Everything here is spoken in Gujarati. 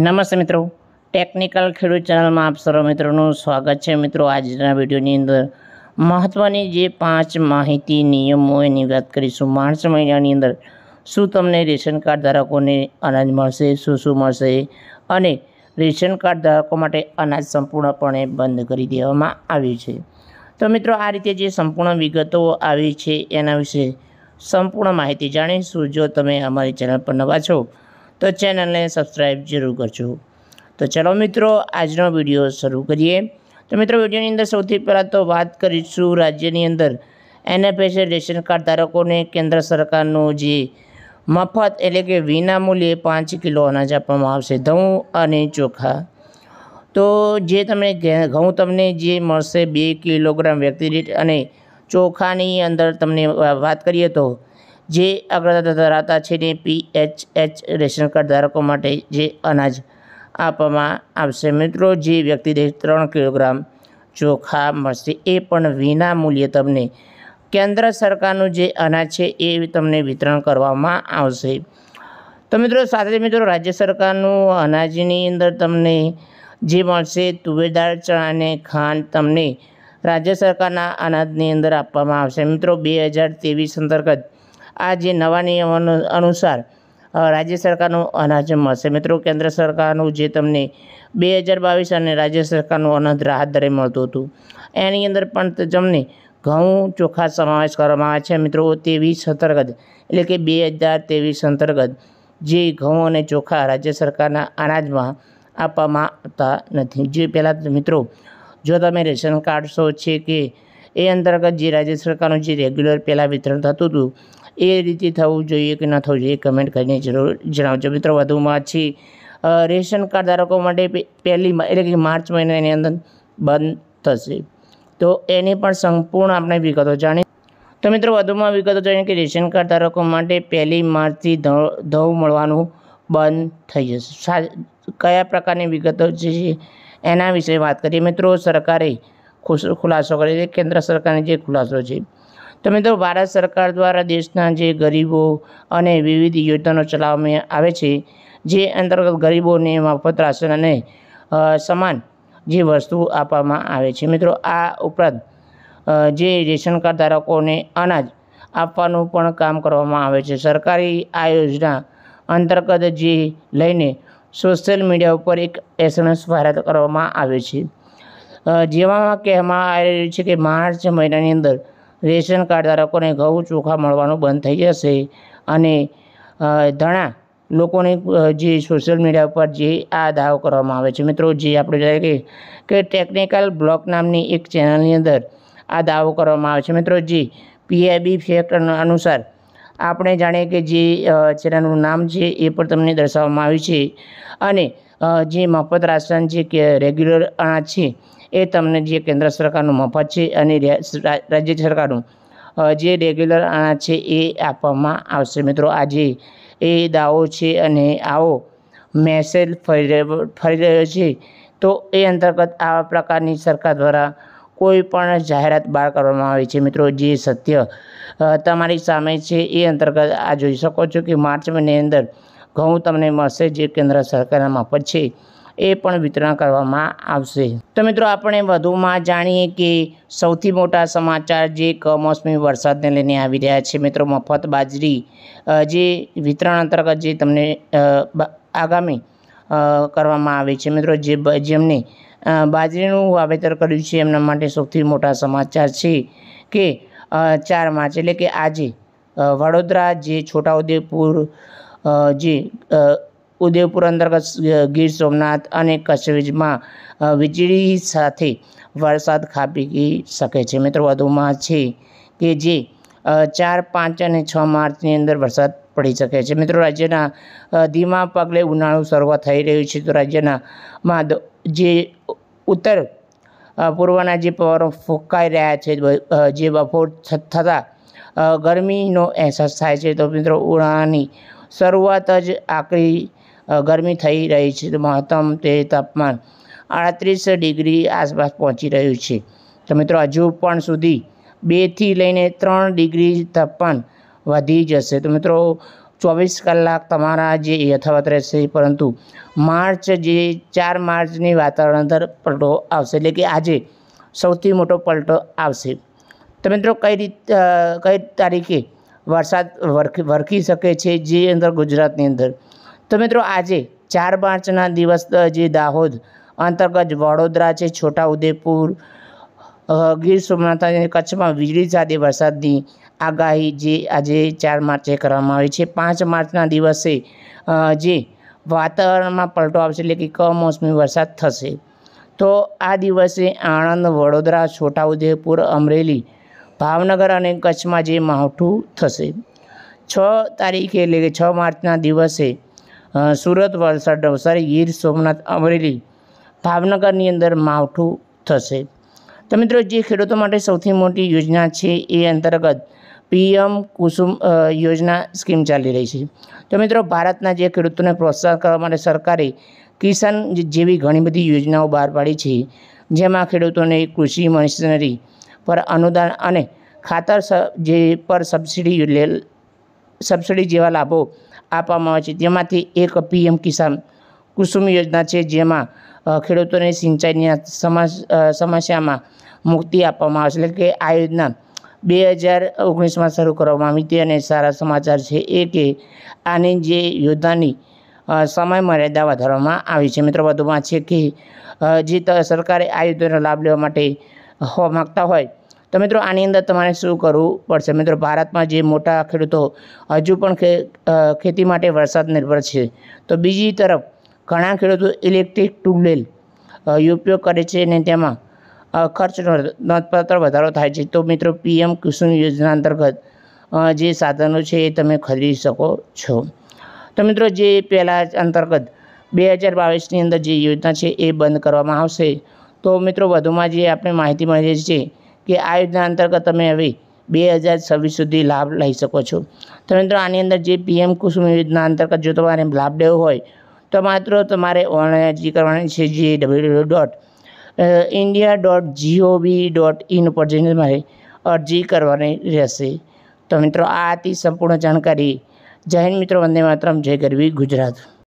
નમસ્તે મિત્રો ટેકનિકલ ખેડૂત ચેનલમાં આપ સર્વ મિત્રોનું સ્વાગત છે મિત્રો આજના વિડીયોની અંદર મહત્ત્વની જે પાંચ માહિતી નિયમો એની વાત કરીશું માર્ચ મહિનાની અંદર શું તમને રેશન કાર્ડ ધારકોને અનાજ મળશે શું શું મળશે અને રેશન કાર્ડ ધારકો માટે અનાજ સંપૂર્ણપણે બંધ કરી દેવામાં આવ્યું છે તો મિત્રો આ રીતે જે સંપૂર્ણ વિગતો આવી છે એના વિશે સંપૂર્ણ માહિતી જાણીશું જો તમે અમારી ચેનલ પર નવા છો તો ચેનલને સબસ્ક્રાઈબ જરૂર કરજો તો ચલો મિત્રો આજનો વિડીયો શરૂ કરીએ તો મિત્રો વિડીયોની અંદર સૌથી પહેલાં તો વાત કરીશું રાજ્યની અંદર એનએફએસ રેશન કાર્ડ ધારકોને કેન્દ્ર સરકારનું જે મફત એટલે કે વિનામૂલ્યે પાંચ કિલો અનાજ આપવામાં આવશે ઘઉં અને ચોખા તો જે તમે ઘઉં તમને જે મળશે બે કિલોગ્રામ વ્યક્તિ દીઠ અને ચોખાની અંદર તમને વાત કરીએ તો જે અગ્રતા ધરાવતા છે ને P H H ration card ધારકો માટે જે અનાજ આપવામાં આવશે મિત્રો જે વ્યક્તિ દીઠ ત્રણ કિલોગ્રામ ચોખા મળશે એ પણ વિના મૂલ્યે તમને કેન્દ્ર સરકારનું જે અનાજ છે એ તમને વિતરણ કરવામાં આવશે તો મિત્રો સાથે મિત્રો રાજ્ય સરકારનું અનાજની અંદર તમને જે મળશે તુવેદાર ચણાને ખાંડ તમને રાજ્ય સરકારના અનાજની અંદર આપવામાં આવશે મિત્રો બે હજાર ત્રેવીસ અંતર્ગત આ જે નવા નિયમો અનુસાર રાજ્ય સરકારનું અનાજ મળશે મિત્રો કેન્દ્ર સરકારનું જે તમને બે હજાર બાવીસ અને રાજ્ય સરકારનું અનાજ રાહત દરે મળતું હતું એની અંદર પણ તમને ઘઉં ચોખા સમાવેશ કરવામાં આવે છે મિત્રો ત્રેવીસ અંતર્ગત એટલે કે બે હજાર ત્રેવીસ અંતર્ગત જે ઘઉં અને ચોખા રાજ્ય સરકારના અનાજમાં આપવામાં આવતા નથી જે પહેલાં મિત્રો જો તમે રેશન કાર્ડ છો છે કે એ અંતર્ગત જે રાજ્ય સરકારનું જે રેગ્યુલર પહેલાં વિતરણ થતું હતું એ રીતે થવું જોઈએ કે ન થવું જોઈએ કમેન્ટ કરીને જરૂર જણાવજો મિત્રો વધુમાં છે રેશન કાર્ડ ધારકો માટે પહેલી એટલે કે માર્ચ મહિનાની અંદર બંધ થશે તો એની પણ સંપૂર્ણ આપણે વિગતો જાણીએ તો મિત્રો વધુમાં વિગતો જાણીએ કે રેશન કાર્ડ ધારકો માટે પહેલી માર્ચથી ધવ મળવાનું બંધ થઈ જશે કયા પ્રકારની વિગતો છે એના વિશે વાત કરીએ મિત્રો સરકારે ખુલાસો કર્યો છે કેન્દ્ર સરકારની જે ખુલાસો છે તો મિત્રો ભારત સરકાર દ્વારા દેશના જે ગરીબો અને વિવિધ યોજનાઓ ચલાવવામાં આવે છે જે અંતર્ગત ગરીબોને મફત રાશન અને સમાન જે વસ્તુ આપવામાં આવે છે મિત્રો આ ઉપરાંત જે રેશન કાર્ડ ધારકોને અનાજ આપવાનું પણ કામ કરવામાં આવે છે સરકારી આ યોજના અંતર્ગત જે લઈને સોશિયલ મીડિયા ઉપર એક એસએમએસ વાયરલ કરવામાં આવે છે જેમાં કહેવામાં આવી રહ્યું છે કે માર્ચ મહિનાની અંદર રેશન કાર્ડ ધારકોને ઘઉં ચોખા મળવાનું બંધ થઈ જશે અને ઘણા લોકોને જે સોશિયલ મીડિયા ઉપર જે આ દાવો કરવામાં આવે છે મિત્રો જે આપણે જોઈએ કે ટેકનિકલ બ્લોક નામની એક ચેનલની અંદર આ દાવો કરવામાં આવે છે મિત્રો જે પીઆઈબી ફેક્ટ અનુસાર આપણે જાણીએ કે જે ચેનલનું નામ છે એ પણ તમને દર્શાવવામાં આવ્યું છે અને જે મફત રાશન જે કે રેગ્યુલર અનાજ છે એ તમને જે કેન્દ્ર સરકારનું મફત છે અને રાજ્ય સરકારનું જે રેગ્યુલર અનાજ છે એ આપવામાં આવશે મિત્રો આજે એ દાવો છે અને આવો મેસેજ ફરી રહ્યો ફરી રહ્યો છે તો એ અંતર્ગત આવા પ્રકારની સરકાર દ્વારા કોઈ પણ જાહેરાત બહાર કરવામાં આવી છે મિત્રો જે સત્ય તમારી સામે છે એ અંતર્ગત આ જોઈ શકો છો કે માર્ચ મહિનાની અંદર ઘઉં તમને મળશે જે કેન્દ્ર સરકાર માપ છે એ પણ વિતરણ કરવામાં આવશે તો મિત્રો આપણે વધુમાં જાણીએ કે સૌથી મોટા સમાચાર જે કમોસમી વરસાદને લઈને આવી રહ્યા છે મિત્રો મફત બાજરી જે વિતરણ અંતર્ગત જે તમને આગામી કરવામાં આવે છે મિત્રો જે જેમને બાજરીનું વાવેતર કર્યું છે એમના માટે સૌથી મોટા સમાચાર છે કે ચાર માર્ચ એટલે કે આજે વડોદરા જે છોટાઉદેપુર જે ઉદયપુર અંતર્ગત ગીર સોમનાથ અને કચ્છમાં વીજળી સાથે વરસાદ ખાપી શકે છે મિત્રો વધુમાં છે કે જે ચાર પાંચ અને છ માર્ચની અંદર વરસાદ પડી શકે છે મિત્રો રાજ્યના ધીમા પગલે ઉનાળું શરૂઆત થઈ રહ્યું છે તો રાજ્યના માં જે ઉત્તર પૂર્વના જે પવનો ફૂંકાઈ રહ્યા છે જે બપોર થતાં ગરમીનો અહેસાસ થાય છે તો મિત્રો ઉનાળાની શરૂઆત જ આકરી ગરમી થઈ રહી છે મહત્તમ તે તાપમાન આડત્રીસ ડિગ્રી આસપાસ પહોંચી રહ્યું છે તો મિત્રો હજુ પણ સુધી બેથી લઈને ત્રણ ડિગ્રી તાપમાન વધી જશે તો મિત્રો ચોવીસ કલાક તમારા જે યથાવત રહેશે પરંતુ માર્ચ જે ચાર માર્ચની વાતાવરણ અંદર પલટો આવશે એટલે કે આજે સૌથી મોટો પલટો આવશે તો મિત્રો કઈ રીત કઈ તારીખે વરસાદ વરખી શકે છે જે અંદર ગુજરાતની અંદર તો મિત્રો આજે ચાર માર્ચના દિવસ જે દાહોદ અંતર્ગત વડોદરા છે છોટાઉદેપુર ગીર સોમનાથ અને કચ્છમાં વીજળી સાથે વરસાદની આગાહી જે આજે ચાર માર્ચે કરવામાં આવી છે પાંચ માર્ચના દિવસે જે વાતાવરણમાં પલટો આવશે એટલે કે કમોસમી વરસાદ થશે તો આ દિવસે આણંદ વડોદરા છોટાઉદેપુર અમરેલી ભાવનગર અને કચ્છમાં જે માવઠું થશે છ તારીખે એટલે કે છ માર્ચના દિવસે સુરત વલસાડ નવસારી ગીર સોમનાથ અમરેલી ભાવનગરની અંદર માવઠું થશે તો મિત્રો જે ખેડૂતો માટે સૌથી મોટી યોજના છે એ અંતર્ગત પીએમ કુસુમ યોજના સ્કીમ ચાલી રહી છે તો મિત્રો ભારતના જે ખેડૂતોને પ્રોત્સાહન કરવા માટે સરકારે કિસાન જેવી ઘણી બધી યોજનાઓ બહાર પાડી છે જેમાં ખેડૂતોને કૃષિ મશીનરી પર અનુદાન અને ખાતર જે પર સબસિડી લે સબસિડી જેવા લાભો આપવામાં આવે છે જેમાંથી એક પીએમ કિસાન કુસુમ યોજના છે જેમાં ખેડૂતોને સિંચાઈની સમસ્યામાં મુક્તિ આપવામાં આવે છે એટલે કે આ યોજના બે હજાર ઓગણીસમાં શરૂ કરવામાં આવી હતી અને સારા સમાચાર છે એ કે આની જે યોજનાની સમય મર્યાદા વધારવામાં આવી છે મિત્રો વધુમાં છે કે જે સરકારે આ યોજનાનો લાભ લેવા માટે હો માગતા હોય તો મિત્રો આની અંદર તમારે શું કરવું પડશે મિત્રો ભારતમાં જે મોટા ખેડૂતો હજુ પણ ખેતી માટે વરસાદ નિર્ભર છે તો બીજી તરફ ઘણા ખેડૂતો ઇલેક્ટ્રિક ટ્યુબવેલ ઉપયોગ કરે છે અને તેમાં ખર્ચનો નોંધપાત્ર વધારો થાય છે તો મિત્રો પીએમ કુસુમ યોજના અંતર્ગત જે સાધનો છે એ તમે ખરીદી શકો છો તો મિત્રો જે પહેલાં અંતર્ગત બે હજાર બાવીસની અંદર જે યોજના છે એ બંધ કરવામાં આવશે તો મિત્રો વધુમાં જે આપણે માહિતી મળીએ છીએ કે આ યોજના અંતર્ગત તમે હવે બે હજાર છવ્વીસ સુધી લાભ લઈ શકો છો તો મિત્રો આની અંદર જે પીએમ કુસુમ યોજના અંતર્ગત જો તમારે લાભ લેવો હોય તો માત્ર તમારે ઓનલાઈન અરજી કરવાની છે જે W dot India dot gov dot in ઉપર જઈને તમારે અરજી કરવાની રહેશે તો મિત્રો આ હતી સંપૂર્ણ જાણકારી જય હિન્દ મિત્રો વંદે માતરમ જય ગરવી ગુજરાત